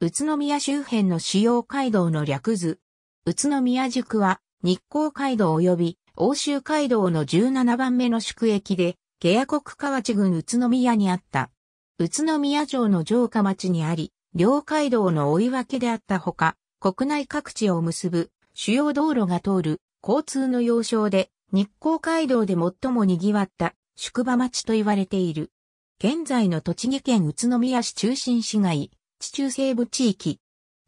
宇都宮周辺の主要街道の略図。宇都宮宿は日光街道及び欧州街道の17番目の宿駅で、下野国河内郡宇都宮にあった。宇都宮城の城下町にあり、両街道の追い分けであったほか、国内各地を結ぶ主要道路が通る交通の要衝で、日光街道で最も賑わった宿場町と言われている。現在の栃木県宇都宮市中心市街、地中西部地域。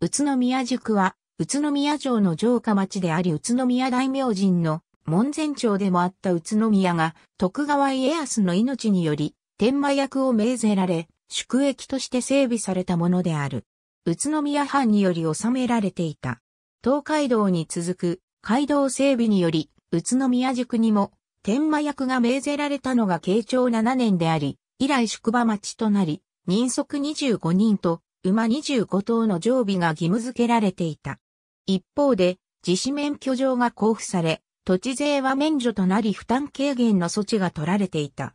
宇都宮宿は、宇都宮城の城下町であり宇都宮大明神の門前町でもあった宇都宮が徳川家康の命により天馬役を命ぜられ宿役として整備されたものである。宇都宮藩により治められていた。東海道に続く街道整備により宇都宮宿にも天馬役が命ぜられたのが慶長7年であり、以来宿場町となり、人足25人と馬25頭の常備が義務付けられていた。一方で、自主免許状が交付され、土地税は免除となり負担軽減の措置が取られていた。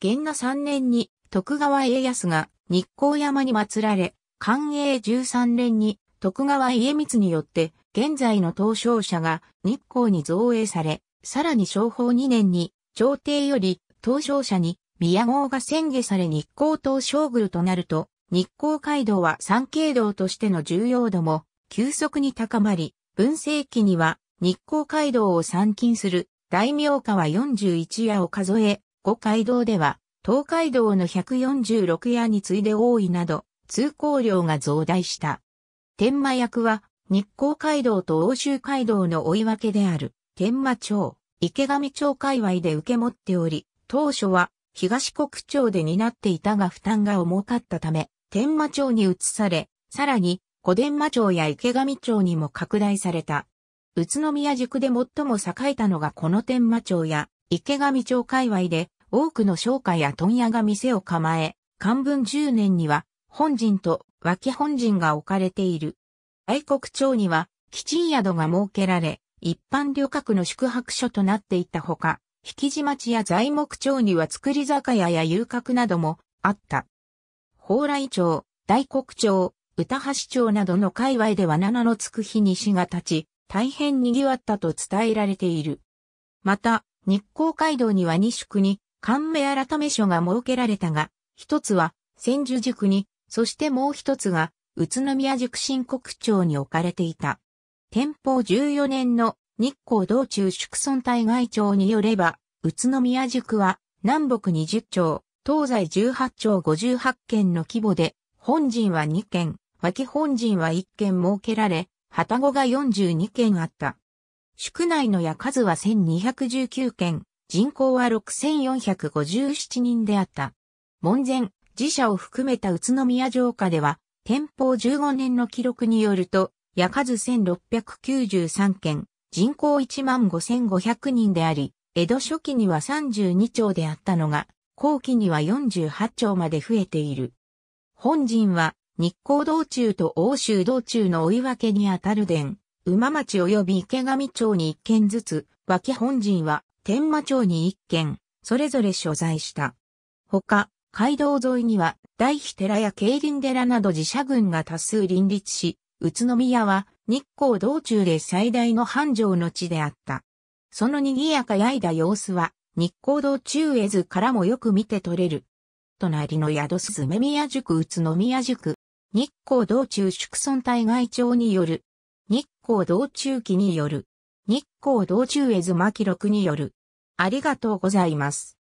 元那3年に徳川家康が日光山に祀られ、寛永13年に徳川家光によって現在の東照社が日光に造営され、さらに昭法2年に朝廷より東照社に宮号が宣下され日光東照宮となると、日光街道は山系道としての重要度も急速に高まり、文世紀には日光街道を参勤する大名家は41夜を数え、五街道では東海道の146夜に次いで多いなど、通行量が増大した。天満役は日光街道と欧州街道の追い分けである天満町、池上町界隈で受け持っており、当初は東国町で担っていたが負担が重かったため、天満町に移され、さらに小伝馬町や池上町にも拡大された。宇都宮塾で最も栄えたのがこの天満町や池上町界隈で多くの商家や問屋が店を構え、漢文10年には本陣と脇本陣が置かれている。愛国町には基地宿が設けられ、一般旅客の宿泊所となっていたほか、引地町や材木町には造り酒屋や遊郭などもあった。蓬莱町、大国町、歌橋町などの界隈では七のつく日に死が立ち、大変賑わったと伝えられている。また、日光街道には二宿に、官名改め所が設けられたが、一つは、千住宿に、そしてもう一つが、宇都宮宿新国町に置かれていた。天保14年の日光道中宿村対外町によれば、宇都宮宿は南北20町、東西18町58件の規模で、本陣は2件、脇本陣は1件設けられ、旗子が42件あった。宿内の屋数は1219件、人口は6457人であった。門前、寺社を含めた宇都宮城下では、天保15年の記録によると、屋数1693件、人口1万5500人であり、江戸初期には32町であったのが、後期には48丁まで増えている。本陣は日光道中と欧州道中の追い分けにあたる伝、馬町及び池上町に1軒ずつ、脇本陣は天馬町に1軒、それぞれ所在した。他、街道沿いには大飛寺や慶林寺など自社軍が多数林立し、宇都宮は日光道中で最大の繁盛の地であった。その賑やかやいだ様子は、日光道中絵図からもよく見て取れる。隣の宿鈴宮宿宇都宮宿。日光道中宿村対外町による。日光道中記による。日光道中絵図巻録による。ありがとうございます。